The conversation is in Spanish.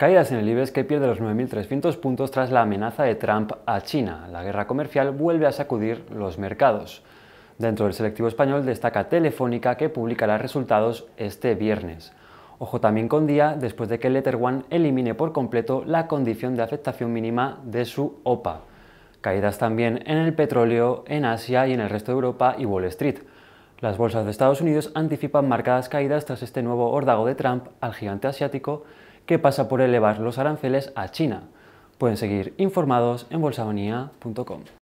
Caídas en el IBEX que pierde los 9.300 puntos tras la amenaza de Trump a China. La guerra comercial vuelve a sacudir los mercados. Dentro del selectivo español destaca Telefónica que publicará resultados este viernes. Ojo también con día después de que Letter One elimine por completo la condición de aceptación mínima de su OPA. Caídas también en el petróleo, en Asia y en el resto de Europa y Wall Street. Las bolsas de Estados Unidos anticipan marcadas caídas tras este nuevo órdago de Trump al gigante asiático Qué pasa por elevar los aranceles a China. Pueden seguir informados en bolsamanía.com.